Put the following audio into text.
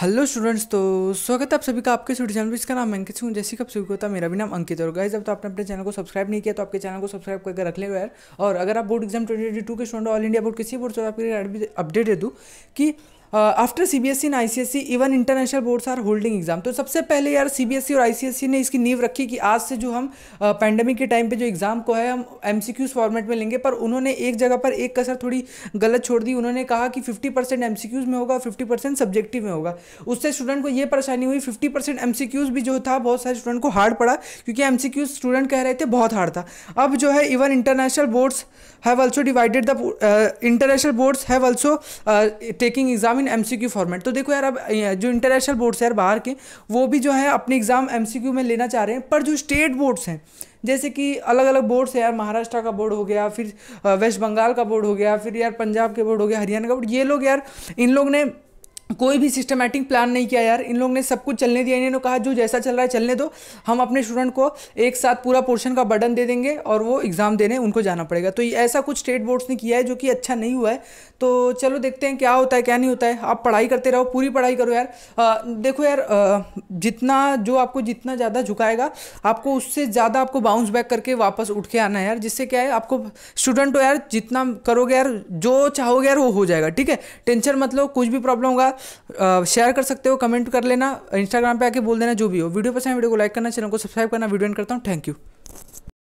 hello students तो स्वागत है आप सभी का आपके छोटे चैनल पर इसका नाम अंकित हूँ जैसे कि आप सभी को था मेरा भी नाम अंकित और गाइज अब तो आपने अपने चैनल को सब्सक्राइब नहीं किया तो आपके चैनल को सब्सक्राइब करके रख ले यार और अगर आप बोर्ड एग्जाम ट्वेंटी के स्टूडेंट ऑल इंडिया बोर्ड किसी बोर्ड से आपके लिए अपडेट दे दूँ कि after C B S and I C S C even international boards are holding exam तो सबसे पहले यार सी बी एस और आई सी एस सी ने इसकी नींव रखी कि आज से जो हम पैंडमिक uh, के टाइम पे जो एग्ज़ाम को है हम एम सी क्यूज़ फॉर्मेट में लेंगे पर उन्होंने एक जगह पर एक कसर थोड़ी गलत छोड़ दी उन्होंने कहा कि fifty percent M C Qs में होगा फिफ्टी परसेंट सब्जेक्टिव में होगा उससे स्टूडेंट को ये परेशानी हुई fifty percent M C Qs भी जो था बहुत सारे स्टूडेंट को हार्ड पड़ा क्योंकि एम सी क्यूज़ स्टूडेंट कह रहे थे बहुत हार्ड था अब जो है even international boards have also divided the international boards have also taking exam in and MCQ format तो देखो यार अब जो इंटरनेशनल बोर्ड्स हैं यार बाहर के वो भी जो है अपने एग्ज़ाम एमसीक्यू में लेना चाह रहे हैं पर जो स्टेट बोर्ड्स हैं जैसे कि अलग अलग बोर्ड्स हैं यार महाराष्ट्र का बोर्ड हो गया फिर वेस्ट बंगाल का बोर्ड हो गया फिर यार पंजाब के बोर्ड हो गया हरियाणा का बोर्ड ये लोग यार इन लोग ने कोई भी सिस्टमेटिक प्लान नहीं किया यार इन लोग ने सब कुछ चलने दिया इन्होंने कहा जो जैसा चल रहा है चलने दो हम अपने स्टूडेंट को एक साथ पूरा पोर्शन का बर्डन दे देंगे और वो एग्ज़ाम देने उनको जाना पड़ेगा तो ऐसा कुछ स्टेट बोर्ड्स ने किया है जो कि अच्छा नहीं हुआ है तो चलो देखते हैं क्या होता है क्या नहीं होता है आप पढ़ाई करते रहो पूरी पढ़ाई करो यार आ, देखो यार आ, जितना जो आपको जितना ज़्यादा झुकाएगा आपको उससे ज़्यादा आपको बाउंस बैक करके वापस उठ के आना है यार जिससे क्या है आपको स्टूडेंट हो यार जितना करोगे यार जो चाहोगे यार वो हो जाएगा ठीक है टेंशन मतलब कुछ भी प्रॉब्लम होगा शेयर कर सकते हो कमेंट कर लेना इंस्टाग्राम पे आके बोल देना जो भी हो वीडियो पसंद वीडियो को लाइक करना चैनल को सब्सक्राइब करना वीडियो एंड करता हूँ थैंक यू